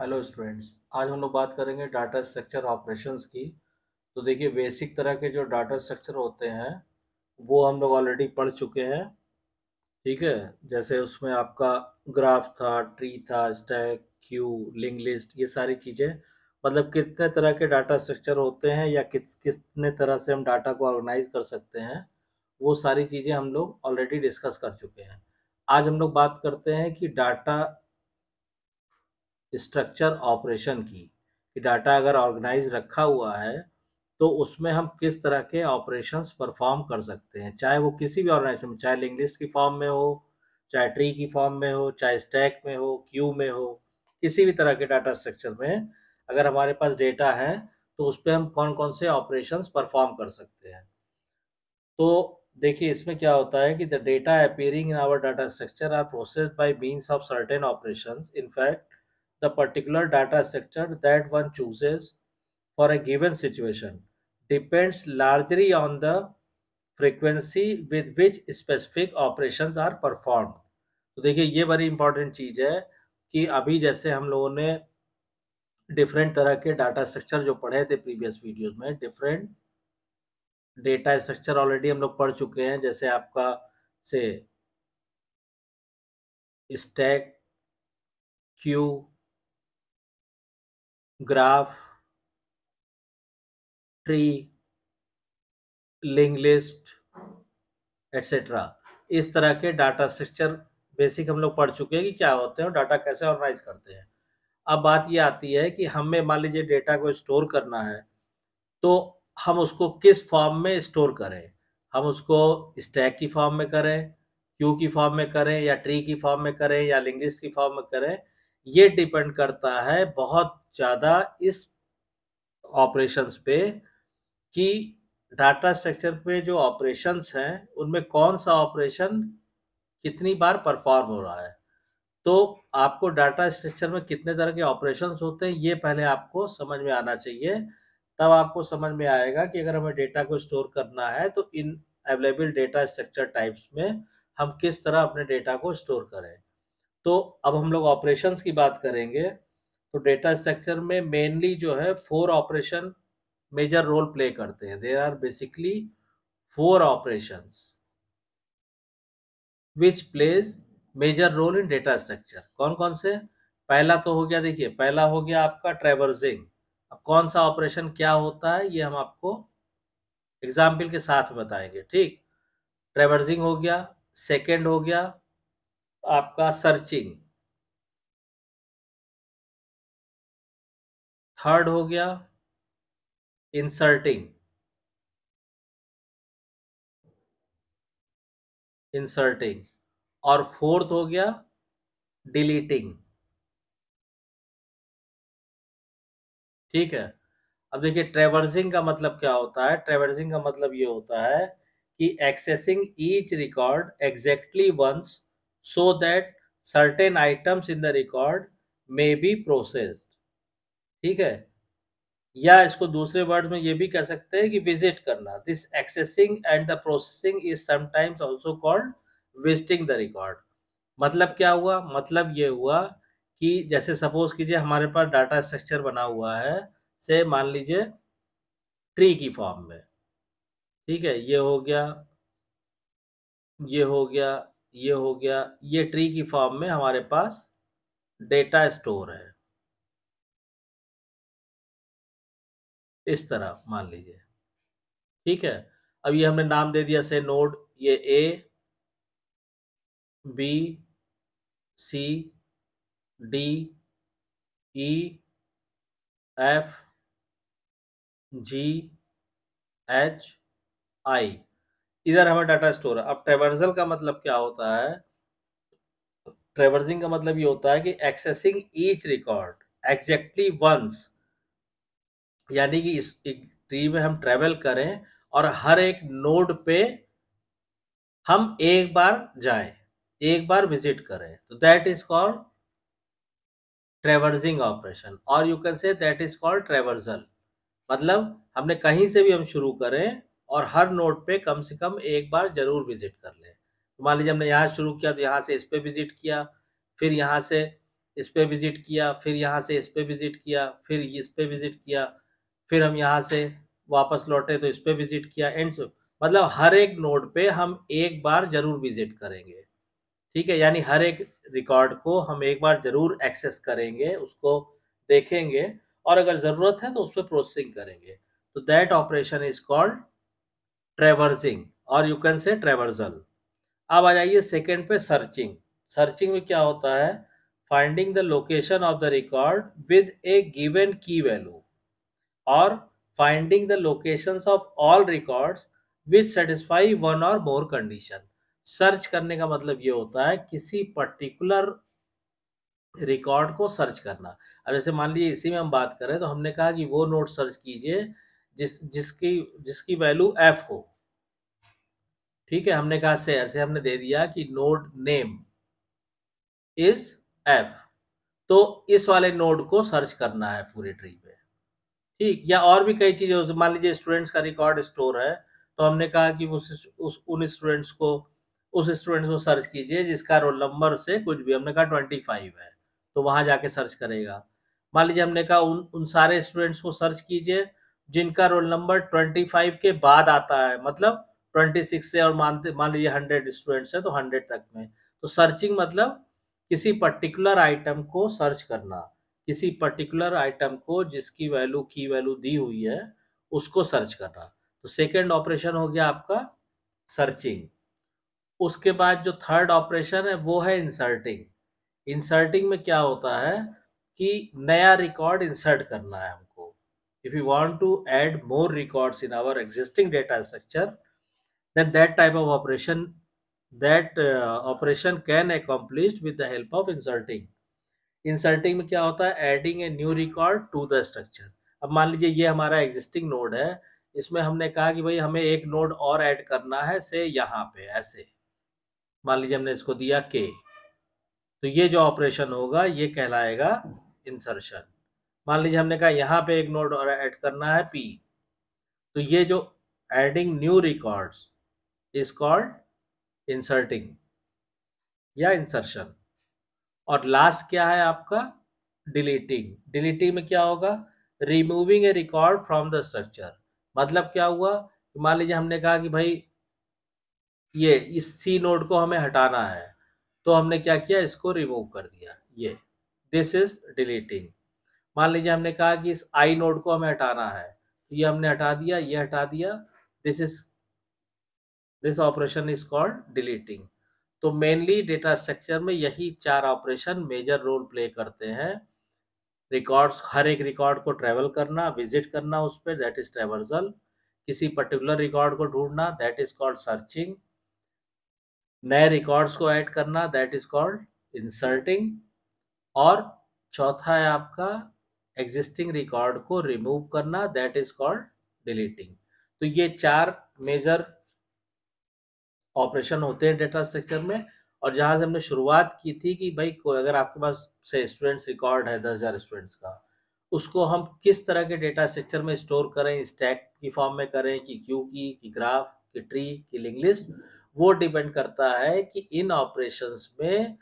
Hello students आज हम लोग बात करेंगे डाटा स्ट्रक्चर ऑपरेशंस की तो देखिए बेसिक तरह के जो डाटा स्ट्रक्चर होते हैं वो हम लोग ऑलरेडी पढ़ चुके हैं ठीक है जैसे उसमें आपका ग्राफ था ट्री था स्टैक क्यू लिंक लिस्ट ये सारी चीज़ें मतलब कितने तरह के डाटा स्ट्रक्चर होते हैं या किस कितने तरह से हम डाटा को ऑर्गेनाइज कर सकते हैं वो सारी चीज़ें हम लोग ऑलरेडी डिस्कस कर चुके हैं आज हम लोग बात करते हैं कि डाटा स्ट्रक्चर ऑपरेशन की कि डाटा अगर ऑर्गेनाइज रखा हुआ है तो उसमें हम किस तरह के ऑपरेशंस परफॉर्म कर सकते हैं चाहे वो किसी भी ऑर्गेनाइजेशन में चाहे लिंगलिस्ट लिस्ट की फॉर्म में हो चाहे ट्री की फॉर्म में हो चाहे स्टैक में हो क्यू में हो किसी भी तरह के डाटा स्ट्रक्चर में अगर हमारे पास डेटा है तो उस पर हम कौन कौन से ऑपरेशन परफॉर्म कर सकते हैं तो देखिए इसमें क्या होता है कि the data appearing in our data structure are process by means of certain operation in fact the particular data structure that one chooses for a given situation depends largely on the frequency with which specific operations are performed. तो देखिए ये बड़ी important चीज़ है कि अभी जैसे हम लोगों ने डिफरेंट तरह के डाटा स्ट्रक्चर जो पढ़े थे प्रीवियस वीडियोस में डिफरेंट डेटा स्ट्रक्चर ऑलरेडी हम लोग पढ़ चुके हैं जैसे आपका से stack queue graph tree link list etcetera इस तरह के डाटा स्ट्रक्चर बेसिक हम लोग पढ़ चुके हैं कि क्या होते हैं और डाटा कैसे ऑर्गेनाइज करते हैं अब बात ये आती है कि हमें मान लीजिए डेटा को स्टोर करना है तो हम उसको किस फॉर्म में स्टोर करें हम उसको स्टैक की फॉर्म में करें क्यू की फॉर्म में करें या ट्री की फॉर्म में करें या लिंक लिस्ट की फॉर्म में करें ये डिपेंड करता है बहुत ज़्यादा इस ऑपरेशंस पे कि डाटा स्ट्रक्चर पे जो ऑपरेशंस हैं उनमें कौन सा ऑपरेशन कितनी बार परफॉर्म हो रहा है तो आपको डाटा स्ट्रक्चर में कितने तरह के ऑपरेशंस होते हैं ये पहले आपको समझ में आना चाहिए तब आपको समझ में आएगा कि अगर हमें डेटा को स्टोर करना है तो इन अवेलेबल डेटा स्ट्रक्चर टाइप्स में हम किस तरह अपने डेटा को स्टोर करें तो अब हम लोग ऑपरेशंस की बात करेंगे तो डेटा स्ट्रक्चर में मेनली जो है four operation major role play करते हैं there are basically four operation which plays major role in data structure कौन कौन से पहला तो हो गया देखिए पहला हो गया आपका ट्रेवर्जिंग अब कौन सा ऑपरेशन क्या होता है ये हम आपको एग्जाम्पल के साथ बताएंगे ठीक ट्रेवर्जिंग हो गया सेकेंड हो गया आपका सर्चिंग थर्ड हो गया इंसर्टिंग इंसर्टिंग और फोर्थ हो गया डिलीटिंग ठीक है अब देखिए ट्रेवर्सिंग का मतलब क्या होता है ट्रेवर्सिंग का मतलब ये होता है कि accessing each record exactly once so that certain items in the record may be processed ठीक है या इसको दूसरे वर्ड में ये भी कह सकते हैं कि विजिट करना this accessing and the processing is sometimes also called visiting the record मतलब क्या हुआ मतलब ये हुआ कि जैसे सपोज कीजिए हमारे पास डाटा स्ट्रक्चर बना हुआ है से मान लीजिए ट्री की फॉर्म में ठीक है ये हो गया ये हो गया ये हो गया ये ट्री की फॉर्म में हमारे पास डेटा स्टोर है इस तरह मान लीजिए ठीक है अब ये हमने नाम दे दिया से नोड ये A B C D E F G H I इधर हमें डाटा स्टोर है अब ट्रेवर्सल का मतलब क्या होता है ट्रेवर्सिंग का मतलब ये होता है कि accessing each record exactly once यानी कि इस ट्री में हम ट्रेवल करें और हर एक नोड पे हम एक बार जाएं एक बार विजिट करें तो that is called traversing operation और you can say that is called traversal मतलब हमने कहीं से भी हम शुरू करें और हर नोट पे कम से कम एक बार जरूर विजिट कर लें तो मान लीजिए हमने यहाँ शुरू किया तो यहाँ से इस पर विजिट किया फिर यहाँ से इस पर विजिट किया फिर यहाँ से इस पर विजिट किया फिर इस पर विजिट किया फिर हम यहाँ से वापस लौटे तो इस पर विजिट किया एंड मतलब हर एक नोड पे हम एक बार जरूर विजिट करेंगे ठीक है यानी हर एक रिकॉर्ड को हम एक बार जरूर एक्सेस करेंगे उसको देखेंगे और अगर ज़रूरत है तो उस पर प्रोसेसिंग करेंगे तो that operation is called traversing और यू कैन से ट्रेवर्जल अब आ जाइए सेकेंड पे सर्चिंग सर्चिंग में क्या होता है finding the location of the record with a given key value or finding the locations of all records which satisfy one or more condition search करने का मतलब ये होता है किसी पर्टिकुलर रिकॉर्ड को सर्च करना अब जैसे मान लीजिए इसी में हम बात करें तो हमने कहा कि वो नोट सर्च कीजिए जिस जिसकी जिसकी वैल्यू एफ हो ठीक है हमने कहा से ऐसे हमने दे दिया कि नोड नेम इज एफ तो इस वाले नोड को सर्च करना है पूरे ट्री पे ठीक या और भी कई चीजें मान लीजिए स्टूडेंट्स का रिकॉर्ड स्टोर है तो हमने कहा कि उस, उस उन स्टूडेंट्स को उस स्टूडेंट्स को सर्च कीजिए जिसका रोल नंबर से कुछ भी हमने कहा ट्वेंटी फाइव है तो वहां जाके सर्च करेगा मान लीजिए हमने कहा उन उन सारे स्टूडेंट्स को सर्च कीजिए जिनका रोल नंबर ट्वेंटी फाइव के बाद आता है मतलब ट्वेंटी सिक्स से और मानते मान लीजिए हंड्रेड स्टूडेंट्स है तो हंड्रेड तक में तो सर्चिंग मतलब किसी पर्टिकुलर आइटम को सर्च करना किसी पर्टिकुलर आइटम को जिसकी वैल्यू की वैल्यू दी हुई है उसको सर्च करना तो सेकेंड ऑपरेशन हो गया आपका सर्चिंग उसके बाद जो थर्ड ऑपरेशन है वो है इंसर्टिंग इंसर्टिंग में क्या होता है कि नया रिकॉर्ड इंसर्ट करना है हमको if you want to add more records in our existing data structure then that type of operation that operation can can with the help of inserting inserting में क्या होता है adding a new record to the structure अब मान लीजिए ये हमारा existing node है इसमें हमने कहा कि भाई हमें एक नोड और ऐड करना है से यहाँ पे ऐसे मान लीजिए हमने इसको दिया के तो ये जो ऑपरेशन होगा ये कहलाएगा इंसर्शन मान लीजिए हमने कहा यहाँ पे एक नोड और ऐड करना है पी तो ये जो adding new records is called inserting या इंसर्शन और लास्ट क्या है आपका डिलीटिंग डिलीटिंग में क्या होगा removing a record from the structure मतलब क्या हुआ मान लीजिए हमने कहा कि भाई ये इस सी नोड को हमें हटाना है तो हमने क्या किया इसको रिमूव कर दिया ये दिस इज डिलीटिंग मान लीजिए हमने कहा कि इस आई नोड को हमें हटाना है तो ये हमने हटा दिया ये हटा दिया this is this operation is called deleting तो मेनली डेटा स्ट्रक्चर में यही चार ऑपरेशन मेजर रोल प्ले करते हैं रिकॉर्ड्स हर एक रिकॉर्ड को ट्रेवल करना विजिट करना उस पर दैट इज ट्रेवर्सल किसी पर्टिकुलर रिकॉर्ड को ढूंढना दैट इज कॉल्ड सर्चिंग नए रिकॉर्ड्स को ऐड करना दैट इज कॉल्ड इंसर्टिंग और चौथा है आपका एग्जिस्टिंग रिकॉर्ड को रिमूव करना दैट इज कॉल्ड डिलीटिंग तो ये चार मेजर ऑपरेशन होते हैं डेटा स्ट्रक्चर में और जहाँ से हमने शुरुआत की थी कि भाई कोई अगर आपके पास से स्टूडेंट्स रिकॉर्ड है दस हज़ार स्टूडेंट्स का उसको हम किस तरह के डेटा स्ट्रक्चर में स्टोर करें स्टैक की फॉर्म में करें कि क्यू की कि ग्राफ की ट्री की लिंक लिस्ट वो डिपेंड करता है कि इन ऑपरेशंस में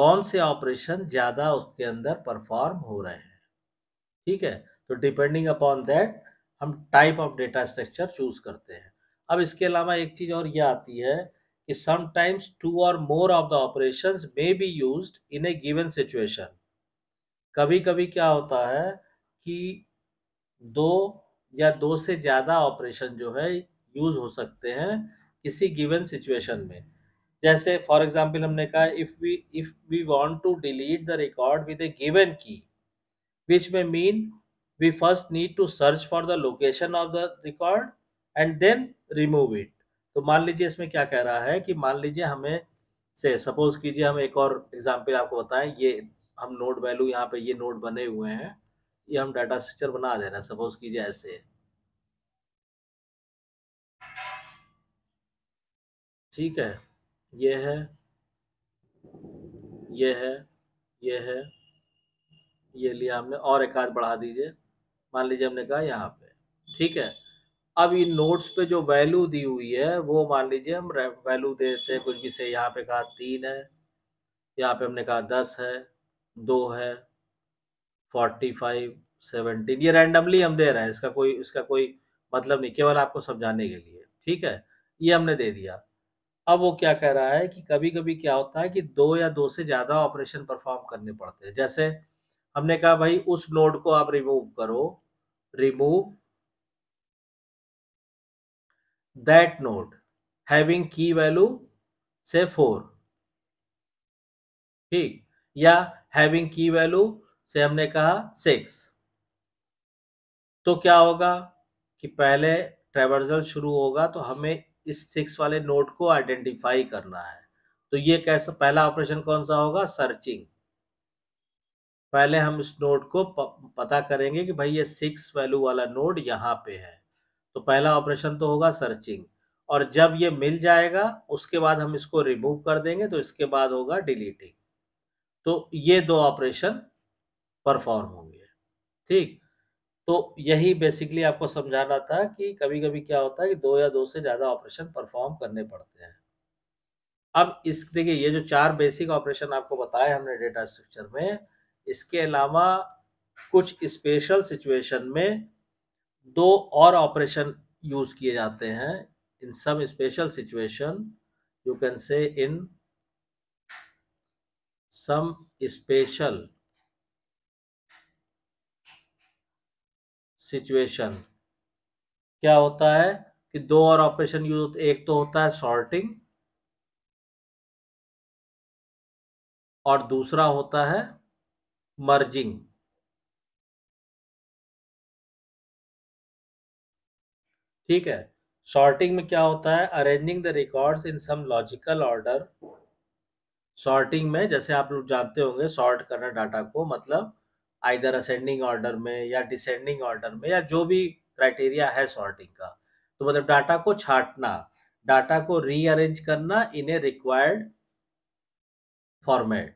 कौन से ऑपरेशन ज़्यादा उसके अंदर परफॉर्म हो रहे हैं ठीक है तो डिपेंडिंग अपॉन दैट हम type of data structure choose करते हैं अब इसके अलावा एक चीज और यह आती है कि sometimes two or more of the operations may be used in a given situation कभी कभी क्या होता है कि दो या दो से ज़्यादा ऑपरेशन जो है यूज हो सकते हैं किसी गिवन सिचुएशन में जैसे फॉर एग्जांपल हमने कहा if we if we want to delete the record with a given key which में mean we first need to search for the location of the record and then remove it तो मान लीजिए इसमें क्या कह रहा है कि मान लीजिए हमें से सपोज कीजिए हम एक और एग्जाम्पल आपको बताएं ये हम नोड वैल्यू यहाँ पे ये नोड बने हुए हैं ये हम डाटा स्ट्रक्चर बना दे रहे हैं सपोज कीजिए ऐसे ठीक है ये है ये है ये है ये लिया हमने और एक आध बढ़ा दीजिए मान लीजिए हमने कहा यहाँ पे ठीक है अब इन नोट्स पे जो वैल्यू दी हुई है वो मान लीजिए हम वैल्यू देते हैं कुछ भी से यहाँ पे कहा तीन है यहाँ पे हमने कहा दस है दो है फोर्टी फाइव सेवनटीन ये रैंडमली हम दे रहे हैं इसका कोई इसका कोई मतलब नहीं केवल आपको समझाने के लिए ठीक है ये हमने दे दिया अब वो क्या कह रहा है कि कभी कभी क्या होता है कि दो या दो से ज़्यादा ऑपरेशन परफॉर्म करने पड़ते हैं जैसे हमने कहा भाई उस नोड को आप रिमूव करो remove that node having key value say 4 ठीक या हैविंग की वैल्यू से हमने कहा सिक्स तो क्या होगा कि पहले ट्रेवर्जल शुरू होगा तो हमें इस सिक्स वाले नोड को आइडेंटिफाई करना है तो ये कैसा पहला ऑपरेशन कौन सा होगा सर्चिंग पहले हम इस नोड को पता करेंगे कि भाई ये सिक्स वैल्यू वाला नोड यहां पे है तो पहला ऑपरेशन तो होगा सर्चिंग और जब ये मिल जाएगा उसके बाद हम इसको रिमूव कर देंगे तो इसके बाद होगा डिलीटिंग तो ये दो ऑपरेशन परफॉर्म होंगे ठीक तो यही बेसिकली आपको समझाना था कि कभी कभी क्या होता है कि दो या दो से ज़्यादा ऑपरेशन परफॉर्म करने पड़ते हैं अब इस देखिए ये जो चार बेसिक ऑपरेशन आपको बताए हमने डेटा स्ट्रक्चर में इसके अलावा कुछ स्पेशल सिचुएशन में दो और ऑपरेशन यूज किए जाते हैं in some special situation you can say in some special situation क्या होता है कि दो और ऑपरेशन यूज होते एक तो होता है सॉर्टिंग और दूसरा होता है मर्जिंग ठीक है सॉर्टिंग में क्या होता है arranging the records in some logical order sorting में जैसे आप लोग जानते होंगे सॉर्ट करना डाटा को मतलब आइदर असेंडिंग ऑर्डर में या डिसेंडिंग ऑर्डर में या जो भी क्राइटेरिया है सॉर्टिंग का तो मतलब डाटा को छाटना डाटा को रीअरेंज करना इन ए रिक्वायर्ड फॉर्मेट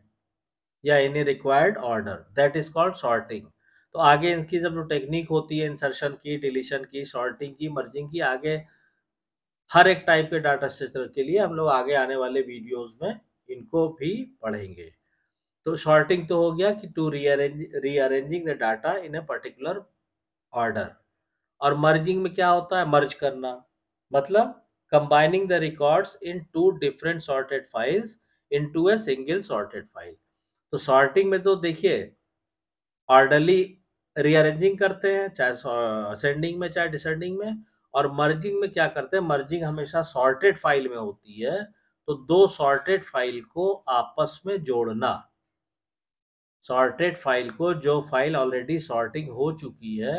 या in a required order that is called sorting तो आगे इनकी जब टेक्निक होती है इंसर्शन की डिलीशन की शॉर्टिंग की मर्जिंग की आगे हर एक टाइप के डाटा स्ट्रक्चर के लिए हम लोग आगे आने वाले वीडियोस में इनको भी पढ़ेंगे तो शॉर्टिंग तो हो गया कि to rearrange rearranging the data in a particular order और मर्जिंग में क्या होता है मर्ज करना मतलब combining the records in two different sorted files into a single sorted file तो सॉर्टिंग में तो देखिए ऑर्डरली रीअरेंजिंग करते हैं चाहे असेंडिंग में चाहे डिसेंडिंग में और मर्जिंग में क्या करते हैं मर्जिंग हमेशा सॉर्टेड फाइल में होती है तो दो सॉर्टेड फाइल को आपस में जोड़ना सॉर्टेड फाइल को जो फाइल ऑलरेडी सॉर्टिंग हो चुकी है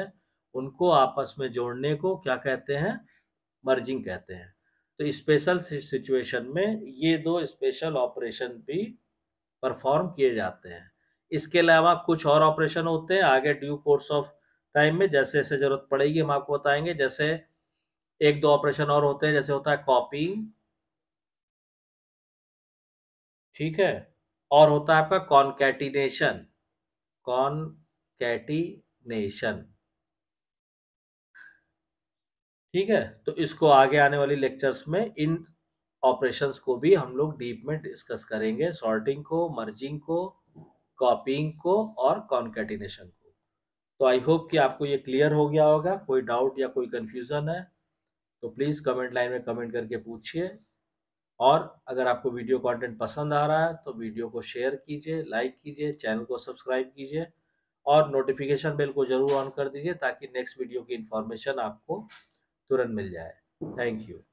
उनको आपस में जोड़ने को क्या कहते हैं मर्जिंग कहते हैं तो स्पेशल सिचुएशन में ये दो स्पेशल ऑपरेशन भी परफॉर्म किए जाते हैं इसके अलावा कुछ और ऑपरेशन होते हैं आगे ड्यू कोर्स ऑफ टाइम में जैसे जैसे जरूरत पड़ेगी हम आपको बताएंगे जैसे एक दो ऑपरेशन और होते हैं जैसे होता है कॉपी ठीक है और होता है आपका कॉन्कैटिनेशन कॉन्कैटिनेशन ठीक है तो इसको आगे आने वाली लेक्चर्स में इन ऑपरेशंस को भी हम लोग डीप में डिस्कस करेंगे सॉर्टिंग को मर्जिंग को कॉपिंग को और कॉन्केटिनेशन को तो आई होप कि आपको ये क्लियर हो गया होगा कोई डाउट या कोई कन्फ्यूज़न है तो प्लीज़ कमेंट लाइन में कमेंट करके पूछिए और अगर आपको वीडियो कंटेंट पसंद आ रहा है तो वीडियो को शेयर कीजिए लाइक कीजिए चैनल को सब्सक्राइब कीजिए और नोटिफिकेशन बेल को ज़रूर ऑन कर दीजिए ताकि नेक्स्ट वीडियो की इन्फॉर्मेशन आपको तुरंत मिल जाए थैंक यू